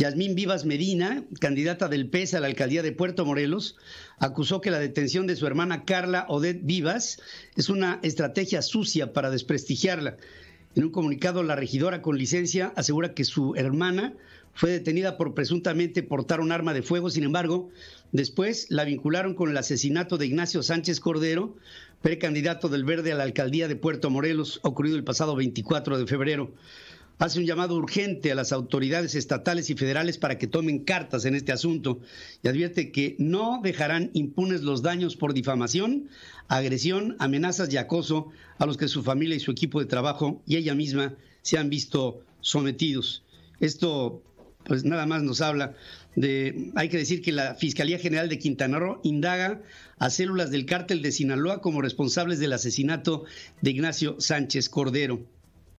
Yasmín Vivas Medina, candidata del PES a la alcaldía de Puerto Morelos, acusó que la detención de su hermana Carla Odette Vivas es una estrategia sucia para desprestigiarla. En un comunicado, la regidora con licencia asegura que su hermana fue detenida por presuntamente portar un arma de fuego. Sin embargo, después la vincularon con el asesinato de Ignacio Sánchez Cordero, precandidato del Verde a la alcaldía de Puerto Morelos, ocurrido el pasado 24 de febrero hace un llamado urgente a las autoridades estatales y federales para que tomen cartas en este asunto y advierte que no dejarán impunes los daños por difamación, agresión, amenazas y acoso a los que su familia y su equipo de trabajo y ella misma se han visto sometidos. Esto pues nada más nos habla de, hay que decir que la Fiscalía General de Quintana Roo indaga a células del cártel de Sinaloa como responsables del asesinato de Ignacio Sánchez Cordero.